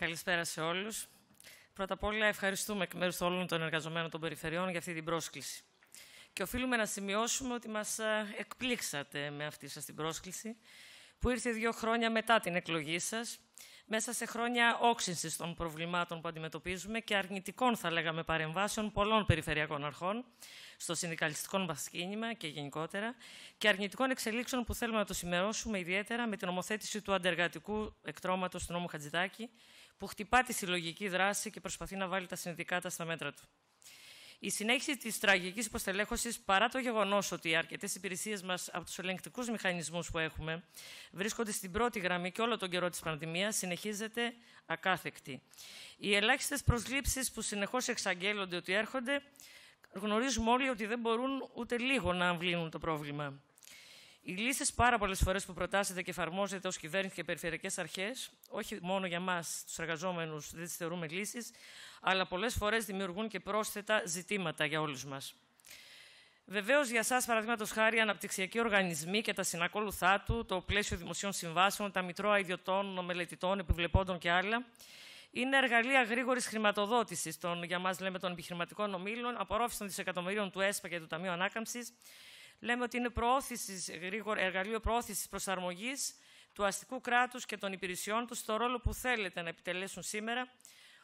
Καλησπέρα σε όλους. Πρώτα απ' όλα, ευχαριστούμε εκ μέρους όλων των εργαζομένων των περιφερειών για αυτή την πρόσκληση. Και οφείλουμε να σημειώσουμε ότι μας ε, εκπλήξατε με αυτή σας την πρόσκληση, που ήρθε δύο χρόνια μετά την εκλογή σας, μέσα σε χρόνια όξυνσης των προβλημάτων που αντιμετωπίζουμε και αρνητικών, θα λέγαμε, παρεμβάσεων πολλών περιφερειακών αρχών στο συνδικαλιστικό μας κίνημα και γενικότερα, και αρνητικών εξελίξεων που θέλουμε να το σημερώσουμε ιδιαίτερα με την ομοθέτηση του αντεργατικού εκτρώματος του νόμου Χατζητάκη, που χτυπά τη συλλογική δράση και προσπαθεί να βάλει τα συνδικάτα στα μέτρα του. Η συνέχιση της τραγικής υποστελέχωσης, παρά το γεγονός ότι οι αρκετές υπηρεσίες μας από τους ελεγκτικούς μηχανισμούς που έχουμε βρίσκονται στην πρώτη γραμμή και όλο τον καιρό της πανδημίας, συνεχίζεται ακάθεκτη. Οι ελάχιστες προσλήψεις που συνεχώς εξαγγέλλονται ότι έρχονται, γνωρίζουμε όλοι ότι δεν μπορούν ούτε λίγο να αμβλύνουν το πρόβλημα. Οι λύσεις πάρα πολλές φορές που προτάσετε και εφαρμόζετε ως κυβέρνηση και περιφερειακές αρχές, όχι μόνο για εμά τους εργαζόμενους δεν τις θεωρούμε λύσεις, αλλά πολλές φορές δημιουργούν και πρόσθετα ζητήματα για όλους μας. Βεβαίως, για εσά, παραδείγματος χάρη, οι αναπτυξιακοί οργανισμοί και τα συνακόλουθά του, το πλαίσιο δημοσίων συμβάσεων, τα μητρώα ιδιωτών, μελετητών, επιβλεπόντων και άλλα, είναι εργαλεία γρήγορης χρηματοδότησης των, για μας λέμε, των επιχειρηματικών ομίλων, απορρόφησης των δισεκατομμυρίων του ΕΣΠΑ και του Ταμείου Ανάκαμψης λέμε ότι είναι εργαλείο προώθησης προσαρμογής του αστικού κράτους και των υπηρεσιών τους στο ρόλο που θέλετε να επιτελέσουν σήμερα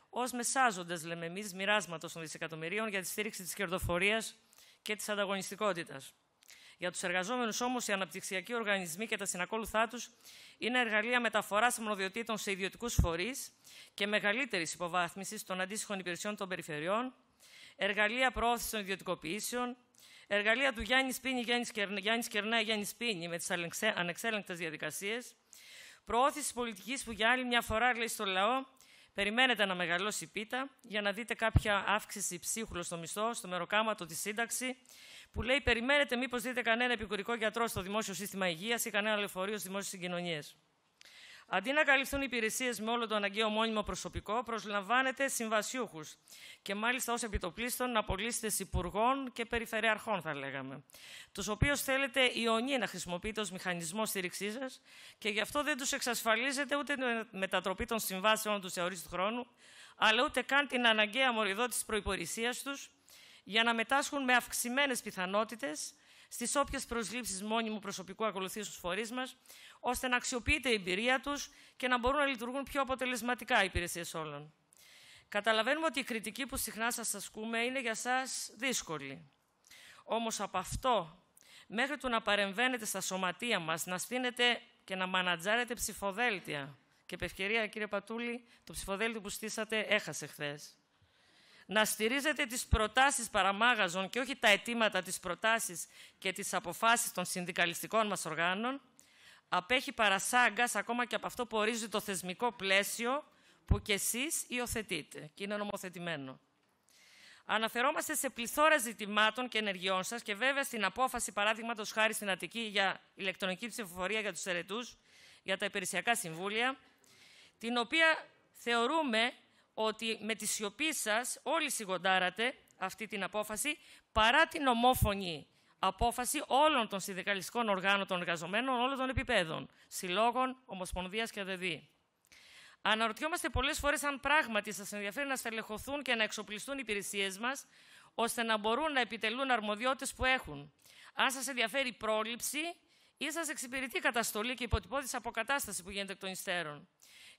ω μεσάζοντε, λέμε εμείς, μοιράσματος των δισεκατομμυρίων για τη στήριξη της κερδοφορίας και της ανταγωνιστικότητας. Για τους εργαζόμενους όμως, οι αναπτυξιακοί οργανισμοί και τα συνακόλουθά τους είναι εργαλεία μεταφοράς μονοδιοτήτων σε ιδιωτικούς φορείς και μεγαλύτερης υποβάθμισης των αντίστοιχων υπηρεσιών των περιφερειών, εργαλεία προώθησης των ιδιωτικοποιήσεων, Εργαλεία του Γιάννης Σπίνη, Γιάννη Κερνά, Κερνά, Γιάννης Σπίνη με τις ανεξέλεγκτες διαδικασίες. Προώθηση πολιτικής που για άλλη μια φορά λέει στο λαό: Περιμένετε να μεγαλώσει η πίτα για να δείτε κάποια αύξηση ψύχουλο στο μισθό, στο μεροκάματο, τη σύνταξη. Που λέει: Περιμένετε μήπως δείτε κανένα επικουρικό γιατρό στο δημόσιο σύστημα υγείας ή κανένα λεωφορείο στις δημόσιες συγκοινωνίες. Αντί να καλυφθούν οι υπηρεσίες με όλο το αναγκαίο μόνιμο προσωπικό, προσλαμβάνετε συμβασιούχους και μάλιστα ως επιτοπλίστων απολύστες υπουργών και περιφερειαρχών, θα λέγαμε. Τους οποίους θέλετε ιονί να χρησιμοποιείτε ως μηχανισμό στήριξής σας και γι' αυτό δεν τους εξασφαλίζετε ούτε τη μετατροπή των συμβάσεων τους σε ορίστου χρόνου, αλλά ούτε καν την αναγκαία μοριδότηση προπορησία τους για να μετάσχουν με αυξημένες πιθανότητες στις όποιες προσλήψεις μόνιμου προσωπικού ακολουθεί στους φορείς μας, ώστε να αξιοποιείται η εμπειρία τους και να μπορούν να λειτουργούν πιο αποτελεσματικά οι υπηρεσίες όλων. Καταλαβαίνουμε ότι η κριτική που συχνά σας ασκούμε είναι για εσά δύσκολη. Όμως από αυτό μέχρι το να παρεμβαίνετε στα σωματεία μας, να στείνετε και να μανατζάρετε ψηφοδέλτια. Και ευκαιρία, κύριε Πατούλη, το ψηφοδέλτιο που στήσατε έχασε χθες να στηρίζετε τις προτάσεις παραμάγαζων και όχι τα αιτήματα της προτάσεις και τις αποφάσεις των συνδικαλιστικών μας οργάνων, απέχει παρασάγκας ακόμα και από αυτό που ορίζει το θεσμικό πλαίσιο που κι εσείς υιοθετείτε και είναι νομοθετημένο. Αναφερόμαστε σε πληθώρα ζητημάτων και ενεργειών σας και βέβαια στην απόφαση παράδειγματος χάρη στην Αττική για ηλεκτρονική ψηφοφορία για τους ερετούς, για τα υπηρεσιακά συμβούλια, την οποία θεωρούμε ότι με τη σιωπή σας όλοι σιγοντάρατε αυτή την απόφαση παρά την ομόφωνη απόφαση όλων των συνδικαλιστικών οργάνων των εργαζομένων όλων των επιπέδων, συλλόγων, ομοσπονδίας και ΔΔΔ. Αναρωτιόμαστε πολλές φορές αν πράγματι σας ενδιαφέρει να στελεχωθούν και να εξοπλιστούν οι υπηρεσίες μας, ώστε να μπορούν να επιτελούν αρμοδιότητες που έχουν. Αν σας ενδιαφέρει η πρόληψη ή σας εξυπηρετεί καταστολή και υποτυπώδης αποκατάσταση που γίνεται εκ των υστέρων.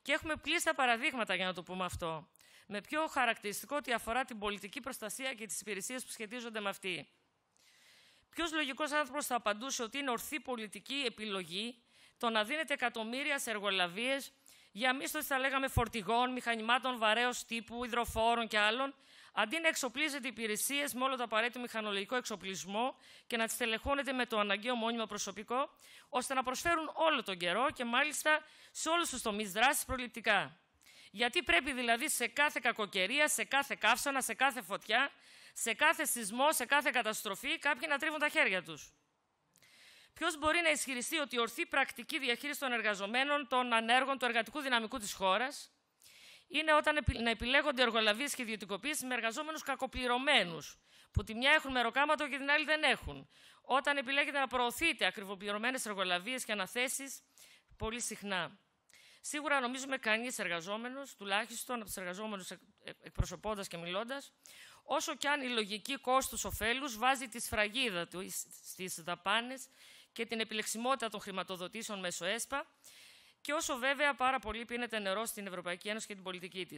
Και έχουμε πλήστα παραδείγματα για να το πούμε αυτό. Με πιο χαρακτηριστικό ότι αφορά την πολιτική προστασία και τις υπηρεσίες που σχετίζονται με αυτή. Ποιος λογικός άνθρωπος θα απαντούσε ότι είναι ορθή πολιτική επιλογή το να δίνεται εκατομμύρια σε εργολαβίες για μίσθωση, θα λέγαμε, φορτηγών, μηχανημάτων βαρέως τύπου, υδροφόρων και άλλων, αντί να εξοπλίζεται υπηρεσίες με όλο το απαραίτητο μηχανολογικό εξοπλισμό και να τι τελεχώνεται με το αναγκαίο μόνιμο προσωπικό, ώστε να προσφέρουν όλο τον καιρό και μάλιστα σε όλους τους τομείς δράσης προληπτικά. Γιατί πρέπει δηλαδή σε κάθε κακοκαιρία, σε κάθε καύσωνα, σε κάθε φωτιά, σε κάθε σεισμό, σε κάθε καταστροφή, κάποιοι να τρίβουν τα χέρια τους. Ποιος μπορεί να ισχυριστεί ότι η ορθή πρακτική διαχείριση των εργαζομένων, των ανέργων, του εργατικού δυναμικού της χώρας είναι όταν να επιλέγονται εργολαβίε και ιδιωτικοποίηση με εργαζόμενους κακοπληρωμένους, που τη μια έχουν μεροκάματο και την άλλη δεν έχουν. Όταν επιλέγεται να προωθείτε ακριβοπληρωμένες εργολαβίες και αναθέσεις πολύ συχνά. Σίγουρα νομίζουμε κανείς εργαζόμενος, τουλάχιστον από τους εργαζόμενους εκπροσωπώντας και μιλώντας, όσο κι αν η λογική κόστους ωφέλους βάζει τη σφραγίδα του στις δαπάνες και την επιλεξιμότητα των χρηματοδοτήσεων μέσω ΕΣΠΑ και όσο βέβαια πάρα πολύ πίνεται νερό στην Ευρωπαϊκή Ένωση και την πολιτική της.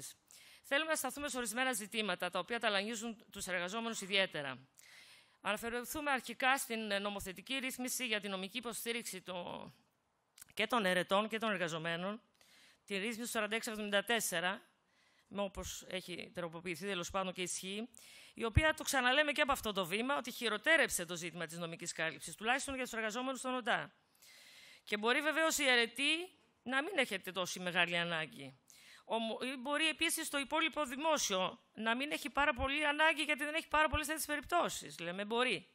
Θέλουμε να σταθούμε σε ορισμένα ζητήματα, τα οποία ταλανίζουν τους εργαζόμενους ιδιαίτερα. Αναφερθούμε αρχικά στην νομοθετική ρύθμιση για τη νομική υποστήριξη και των ερετών και των εργαζομένων, τη ρύθμιση του 4674, όπως έχει τροποποιηθεί τέλος πάντων και ισχύει, η οποία το ξαναλέμε και από αυτό το βήμα, ότι χειροτέρεψε το ζήτημα της νομικής κάλυψης, τουλάχιστον για τους εργαζόμενους στον ΟΝΤΑ. Και μπορεί βεβαίως οι αιρετοί να μην έχετε τόση μεγάλη ανάγκη. Μπορεί επίσης το υπόλοιπο δημόσιο να μην έχει πάρα πολύ ανάγκη γιατί δεν έχει πάρα πολλές τέτοιες περιπτώσεις. Λέμε μπορεί.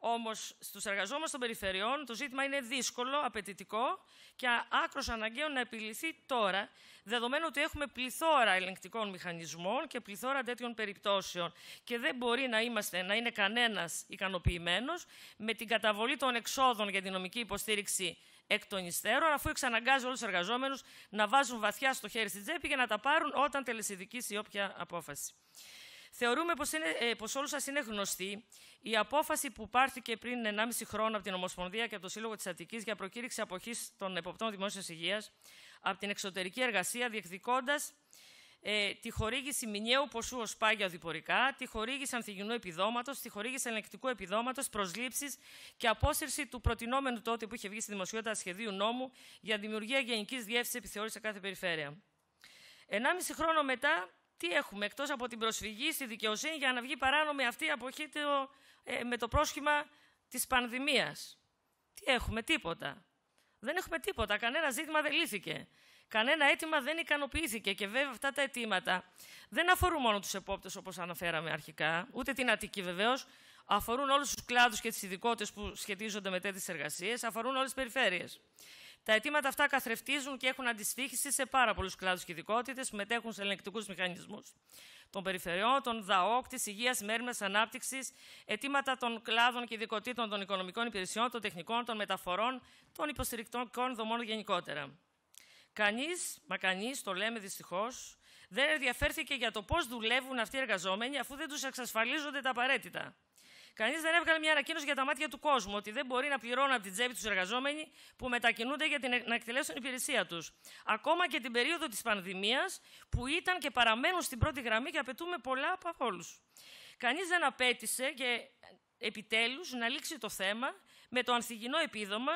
Όμως στους εργαζόμενους των περιφερειών το ζήτημα είναι δύσκολο, απαιτητικό και άκρος αναγκαίο να επιληθεί τώρα, δεδομένου ότι έχουμε πληθώρα ελεγκτικών μηχανισμών και πληθώρα τέτοιων περιπτώσεων. Και δεν μπορεί να, είμαστε, να είναι κανένας ικανοποιημένος με την καταβολή των εξόδων για την νομική υποστήριξη εκ των υστέρων, αφού εξαναγκάζει όλους τους εργαζόμενους να βάζουν βαθιά στο χέρι στην τσέπη για να τα πάρουν όταν τελεσυδικήσει όποια απόφαση. Θεωρούμε πως, είναι, ε, πως είναι γνωστή η απόφαση που πάρθηκε πριν 1,5 χρόνο από την Ομοσπονδία και από το Σύλλογο της Αττικής για προκήρυξη αποχής των εποπτών δημόσιας υγείας από την εξωτερική εργασία, διεκδικώντας ε, τη χορήγηση μηνιαίου ποσού ως πάγια οδηπορικά, τη χορήγηση ανθυγινού επιδόματος, τη χορήγηση ελεκτικού επιδόματος, προσλήψη και απόσυρση του προτινόμενου τότε που είχε βγει στη δημοσιότητα σχεδίου νόμου για δημιουργία γενικής διεύθυνσης επιθεώρησης σε κάθε περιφέρεια. Ενάμιση χρόνο μετά, τι έχουμε, εκτός από την προσφυγή στη δικαιοσύνη για να βγει παράνομη αυτή η αποχή ε, με το πρόσχημα της πανδημίας. Τι έχουμε, τίποτα. Δεν έχουμε τίποτα, κανένα ζήτημα δεν λύθηκε. Κανένα αίτημα δεν ικανοποιήθηκε και βέβαια αυτά τα αιτήματα δεν αφορούν μόνο τους επόπτες όπως αναφέραμε αρχικά, ούτε την Αττική βεβαίως. Αφορούν όλους τους κλάδους και τις ειδικότητες που σχετίζονται με τέτοιες εργασίες, αφορούν όλες τις περιφέρειες. Τα αιτήματα αυτά καθρεφτίζουν και έχουν αντιστοίχηση σε πάρα πολλούς κλάδους και ειδικότητες που μετέχουν σε ελεγκτικούς μηχανισμούς των περιφερειών, των ΔΑΟΚ, της υγείας, μέρμε ανάπτυξης, αιτήματα των κλάδων και ειδικοτήτων των οικονομικών υπηρεσιών, των τεχνικών, των μεταφορών, των υποστηρικτικών δομών γενικότερα. Κανείς, μα κανείς, το λέμε δυστυχώς, δεν ενδιαφέρθηκε για το πώς δουλεύουν αυτοί οι εργαζόμενοι αφού δεν τους εξασφαλίζονται τα απαραίτητα. Κανείς δεν έβγαλε μια ανακοίνωση για τα μάτια του κόσμου ότι δεν μπορεί να πληρώνουν από την τσέπη τους εργαζόμενοι που μετακινούνται για την, να εκτελέσουν την υπηρεσία τους. Ακόμα και την περίοδο της πανδημίας που ήταν και παραμένουν στην πρώτη γραμμή και απαιτούμε πολλά από όλους. Κανείς δεν απέτησε και επιτέλους να λήξει το θέμα με το ανθυγινό επίδομα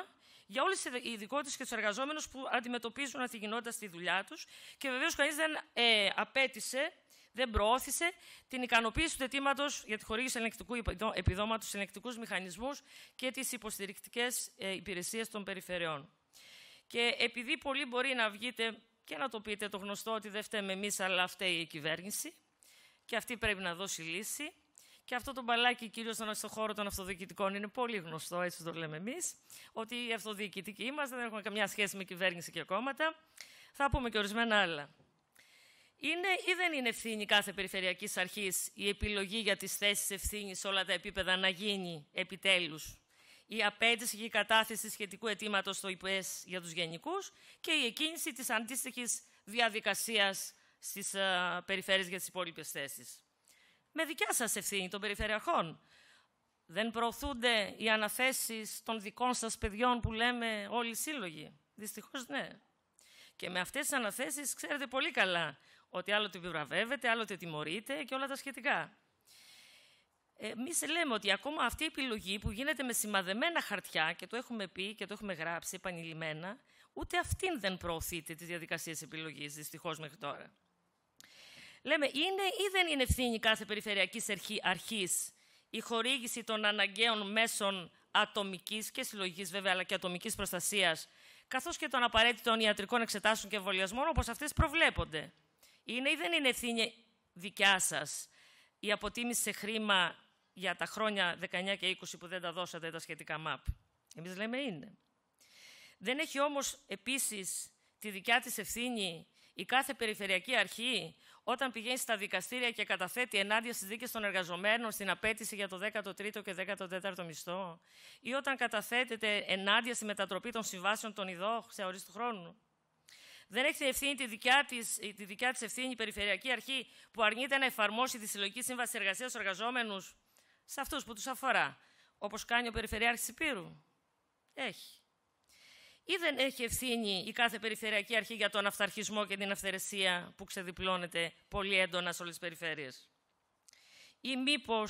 για όλες τις ειδικότητες και τους εργαζόμενους που αντιμετωπίζουν ανθυγινότητα στη δουλειά τους. Και βεβαίως κανείς δεν ε, απέτησε, δεν προώθησε την ικανοποίηση του αιτήματος για τη χορήγηση ελεγκτικού επιδόματο, ελεγκτικούς μηχανισμούς και τις υποστηρικτικές ε, υπηρεσίες των περιφερειών. Και επειδή πολλοί μπορεί να βγείτε και να το πείτε το γνωστό ότι δεν φταίμε εμείς, αλλά φταίει η κυβέρνηση και αυτή πρέπει να δώσει λύση. Και αυτό το μπαλάκι, κυρίως στον χώρο των αυτοδιοικητικών, είναι πολύ γνωστό, έτσι το λέμε εμείς, ότι οι αυτοδιοικητικοί είμαστε, δεν έχουμε καμιά σχέση με κυβέρνηση και κόμματα. Θα πούμε και ορισμένα άλλα. Είναι ή δεν είναι ευθύνη κάθε περιφερειακής αρχής η επιλογή για τις θέσεις ευθύνης σε όλα τα επίπεδα να γίνει επιτέλους η απέτηση και η κατάθεση σχετικού αιτήματος στο ΙΠΕΣ για τους γενικούς και η εκκίνηση της αντίστοιχης διαδικασίας στις ε, περιφέρειες για τις υπόλοιπες θέσεις με δικιά σας ευθύνη των περιφερειαρχών. Δεν προωθούνται οι αναθέσεις των δικών σας παιδιών που λέμε όλοι οι σύλλογοι. Δυστυχώς ναι. Και με αυτές τις αναθέσεις ξέρετε πολύ καλά ότι άλλοτε άλλο άλλοτε τιμωρείτε και όλα τα σχετικά. Εμείς λέμε ότι ακόμα αυτή η επιλογή που γίνεται με σημαδεμένα χαρτιά και το έχουμε πει και το έχουμε γράψει επανειλημμένα, ούτε αυτήν δεν προωθείται τις διαδικασίες επιλογής, δυστυχώς μέχρι τώρα. Λέμε, είναι ή δεν είναι ευθύνη κάθε περιφερειακής αρχής η χορήγηση των αναγκαίων μέσων ατομικής και συλλογικής βέβαια, αλλά και ατομικής προστασίας, καθώς και των απαραίτητων ιατρικών εξετάσεων και εμβολιασμών, όπως αυτές προβλέπονται. Είναι ή δεν είναι ευθύνη δικιά σας η αποτίμηση σε χρήμα για τα χρόνια 19 και 20 που δεν τα δώσατε τα σχετικά ΜΑΠ. Εμείς λέμε είναι. Δεν έχει όμως επίσης τη δικιά της ευθύνη η κάθε περιφερειακή αρχή όταν πηγαίνει στα δικαστήρια και καταθέτει ενάντια στις δίκες των εργαζομένων στην απέτηση για το 13ο και 14ο μισθό, ή όταν καταθέτεται ενάντια στη μετατροπή των συμβάσεων των ειδών σε αορίστου χρόνου. Δεν έχει ευθύνη τη δικιά της τη της ευθύνη η Περιφερειακή Αρχή που αρνείται να εφαρμόσει τη Συλλογική Σύμβαση Εργασίας στους εργαζόμενους σε αυτούς που τους αφορά, όπως κάνει ο Περιφερειάρχης Υπήρου. Έχει ή δεν έχει ευθύνη η κάθε περιφερειακή αρχή για τον αυταρχισμό και την αυθαιρεσία που ξεδιπλώνεται πολύ έντονα σε όλες τις περιφέρειες. Ή μήπως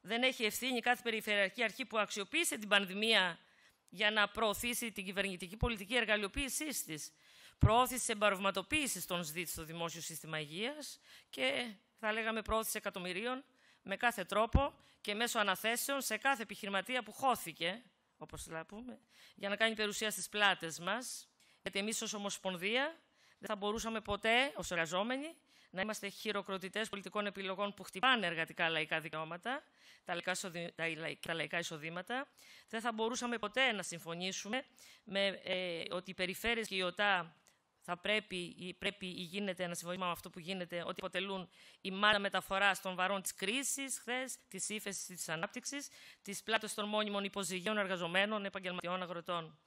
δεν έχει ευθύνη κάθε περιφερειακή αρχή που αξιοποίησε την πανδημία για να προωθήσει την κυβερνητική πολιτική εργαλειοποίησής της, προώθηση εμπαρευματοποίηση των ΣΔΙΤ στο δημόσιο σύστημα υγείας και θα λέγαμε προώθηση εκατομμυρίων με κάθε τρόπο και μέσω αναθέσεων σε κάθε επιχειρηματία που χώθηκε όπως λέμε για να κάνει περιουσία στις πλάτες μας, γιατί εμείς ως Ομοσπονδία δεν θα μπορούσαμε ποτέ, ως εργαζόμενοι, να είμαστε χειροκροτητές πολιτικών επιλογών που χτυπάνε εργατικά λαϊκά δικαιώματα, τα λαϊκά, τα λαϊκά εισοδήματα. Δεν θα μπορούσαμε ποτέ να συμφωνήσουμε με, ε, ότι οι περιφέρειες και οι ΟΤΑ θα πρέπει, πρέπει ή γίνεται να συμφωνήσουμε με αυτό που γίνεται, ότι αποτελούν η γινεται να συμφωνημα με αυτο που μεταφορά των βαρών της κρίσης χθες, της ύφεσης της ανάπτυξης, της πλάτωση των μόνιμων υποζυγίων εργαζομένων, επαγγελματιών, αγροτών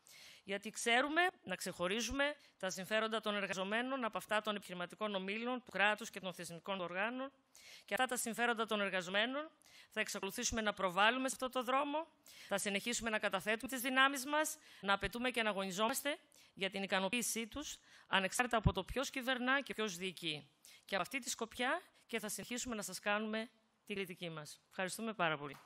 γιατί ξέρουμε να ξεχωρίζουμε τα συμφέροντα των εργαζομένων από αυτά των επιχειρηματικών ομίλων, του κράτους και των θεσμικών οργάνων. Και αυτά τα συμφέροντα των εργαζομένων θα εξακολουθήσουμε να προβάλλουμε σε αυτό το δρόμο, θα συνεχίσουμε να καταθέτουμε τις δυνάμεις μας, να απαιτούμε και να αγωνιζόμαστε για την ικανοποίησή τους, ανεξάρτητα από το ποιος κυβερνά και ποιος διοικεί. Και από αυτή τη σκοπιά και θα συνεχίσουμε να σας κάνουμε τη κριτική μας. Ευχαριστούμε πάρα πολύ.